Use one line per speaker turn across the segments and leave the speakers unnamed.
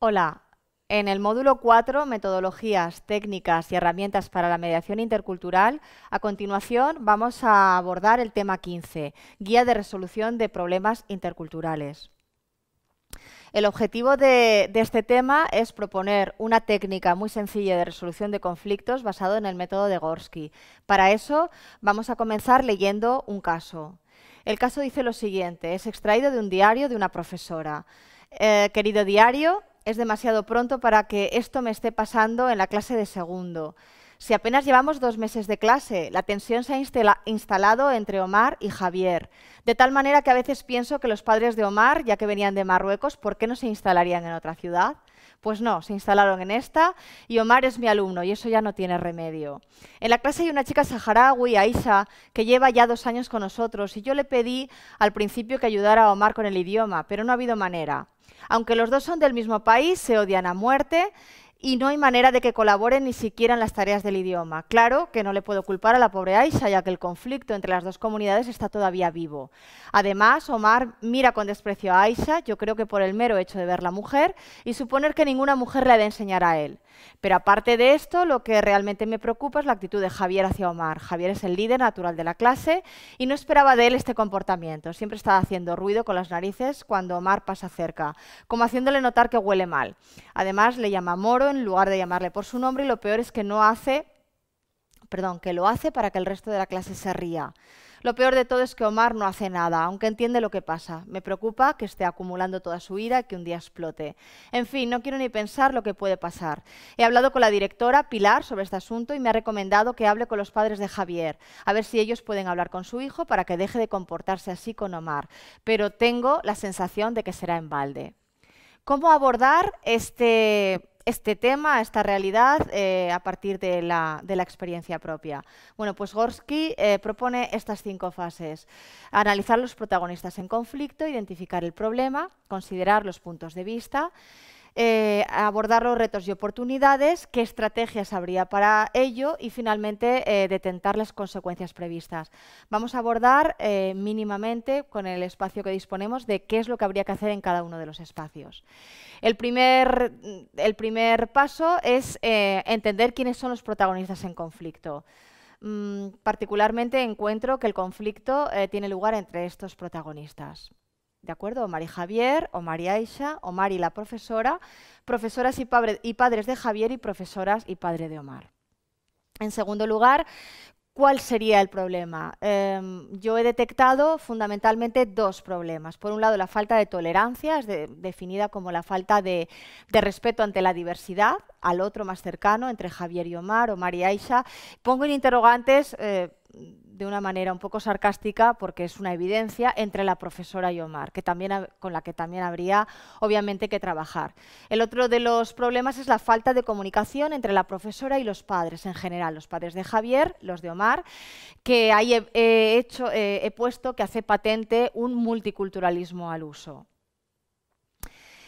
Hola, en el módulo 4, Metodologías, Técnicas y Herramientas para la Mediación Intercultural, a continuación vamos a abordar el tema 15, Guía de Resolución de Problemas Interculturales. El objetivo de, este tema es proponer una técnica muy sencilla de resolución de conflictos basado en el método de Gorsky. Para eso vamos a comenzar leyendo un caso. El caso dice lo siguiente, es extraído de un diario de una profesora. Eh, querido diario, es demasiado pronto para que esto me esté pasando en la clase de segundo. Si apenas llevamos dos meses de clase, la tensión se ha instalado entre Omar y Javier, de tal manera que a veces pienso que los padres de Omar, ya que venían de Marruecos, ¿por qué no se instalarían en otra ciudad? Pues no, se instalaron en esta y Omar es mi alumno y eso ya no tiene remedio. En la clase hay una chica saharaui, Aisha, que lleva ya dos años con nosotros y yo le pedí al principio que ayudara a Omar con el idioma, pero no ha habido manera. Aunque los dos son del mismo país, se odian a muerte y no hay manera de que colaboren ni siquiera en las tareas del idioma. Claro que no le puedo culpar a la pobre Aisha, ya que el conflicto entre las dos comunidades está todavía vivo. Además, Omar mira con desprecio a Aisha, yo creo que por el mero hecho de verla mujer, y suponer que ninguna mujer le ha de enseñar a él. Pero aparte de esto, lo que realmente me preocupa es la actitud de Javier hacia Omar. Javier es el líder natural de la clase y no esperaba de él este comportamiento. Siempre estaba haciendo ruido con las narices cuando Omar pasa cerca, como haciéndole notar que huele mal. Además, le llama Moro en lugar de llamarle por su nombre y lo peor es que no hace, perdón, que lo hace para que el resto de la clase se ría. Lo peor de todo es que Omar no hace nada, aunque entiende lo que pasa. Me preocupa que esté acumulando toda su ira y que un día explote. En fin, no quiero ni pensar lo que puede pasar. He hablado con la directora, Pilar, sobre este asunto y me ha recomendado que hable con los padres de Javier, a ver si ellos pueden hablar con su hijo para que deje de comportarse así con Omar. Pero tengo la sensación de que será en balde. ¿Cómo abordar este este tema, esta realidad, eh, a partir de la, de la, experiencia propia. Bueno, pues Gorski eh, propone estas cinco fases. Analizar los protagonistas en conflicto, identificar el problema, considerar los puntos de vista, eh, abordar los retos y oportunidades, qué estrategias habría para ello y finalmente eh, detentar las consecuencias previstas. Vamos a abordar eh, mínimamente con el espacio que disponemos de qué es lo que habría que hacer en cada uno de los espacios. El primer, paso es entender quiénes son los protagonistas en conflicto. Mm, particularmente encuentro que el conflicto tiene lugar entre estos protagonistas. ¿De acuerdo? O María Javier, Omar y Aisha, Omar y la profesora, profesoras y, y padres de Javier y profesoras y padre de Omar. En segundo lugar, ¿Cuál sería el problema? Em, yo he detectado fundamentalmente dos problemas. Por un lado, la falta de tolerancia, definida como la falta de, respeto ante la diversidad, al otro más cercano, entre Javier y Omar o y Aisha. Pongo en interrogantes... Eh, de una manera un poco sarcástica, porque es una evidencia, entre la profesora y Omar, que también, con la que también habría obviamente que trabajar. El otro de los problemas es la falta de comunicación entre la profesora y los padres en general, los padres de Javier, los de Omar, que ahí he, puesto que hace patente un multiculturalismo al uso.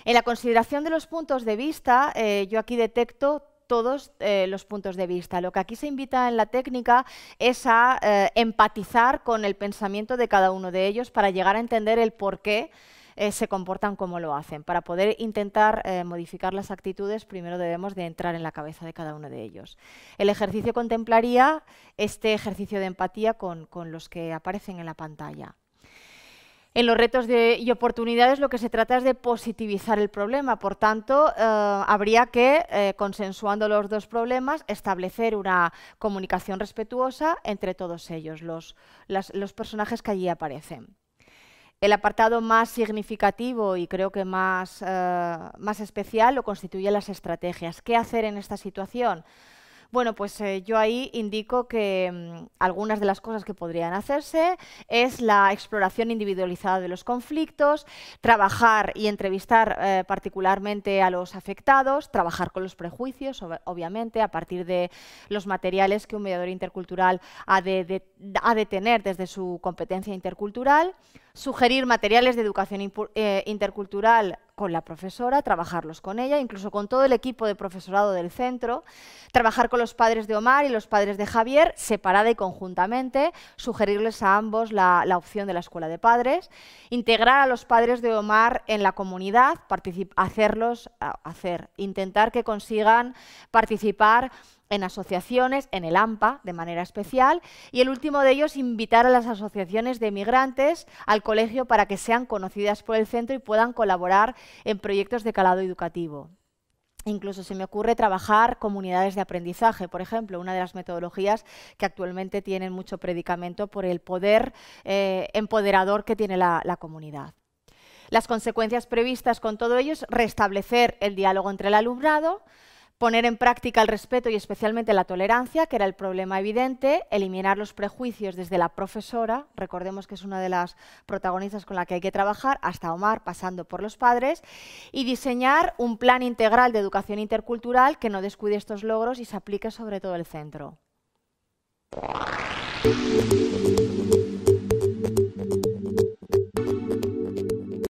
En la consideración de los puntos de vista, eh, yo aquí detecto todos eh, los puntos de vista. Lo que aquí se invita en la técnica es a eh, empatizar con el pensamiento de cada uno de ellos para llegar a entender el por qué eh, se comportan como lo hacen. Para poder intentar modificar las actitudes, primero debemos de entrar en la cabeza de cada uno de ellos. El ejercicio contemplaría este ejercicio de empatía con los que aparecen en la pantalla. En los retos y oportunidades lo que se trata es de positivizar el problema, por tanto, eh, habría que, eh, consensuando los dos problemas, establecer una comunicación respetuosa entre todos ellos, los, personajes que allí aparecen. El apartado más significativo y creo que más, eh, más especial lo constituyen las estrategias. ¿Qué hacer en esta situación? Bueno, pues eh, yo ahí indico que mm, algunas de las cosas que podrían hacerse es la exploración individualizada de los conflictos, trabajar y entrevistar eh, particularmente a los afectados, trabajar con los prejuicios, obviamente, a partir de los materiales que un mediador intercultural ha de, tener desde su competencia intercultural, sugerir materiales de educación eh, intercultural con la profesora, trabajarlos con ella, incluso con todo el equipo de profesorado del centro, trabajar con los padres de Omar y los padres de Javier, separada y conjuntamente, sugerirles a ambos la, opción de la escuela de padres, integrar a los padres de Omar en la comunidad, hacerlos, hacer, intentar que consigan participar en asociaciones, en el AMPA de manera especial, y el último de ellos, invitar a las asociaciones de migrantes al colegio para que sean conocidas por el centro y puedan colaborar en proyectos de calado educativo. Incluso se me ocurre trabajar comunidades de aprendizaje, por ejemplo, una de las metodologías que actualmente tienen mucho predicamento por el poder eh, empoderador que tiene la, la comunidad. Las consecuencias previstas con todo ello es restablecer el diálogo entre el alumnado, poner en práctica el respeto y especialmente la tolerancia, que era el problema evidente, eliminar los prejuicios desde la profesora, recordemos que es una de las protagonistas con la que hay que trabajar, hasta Omar, pasando por los padres, y diseñar un plan integral de educación intercultural que no descuide estos logros y se aplique sobre todo el centro.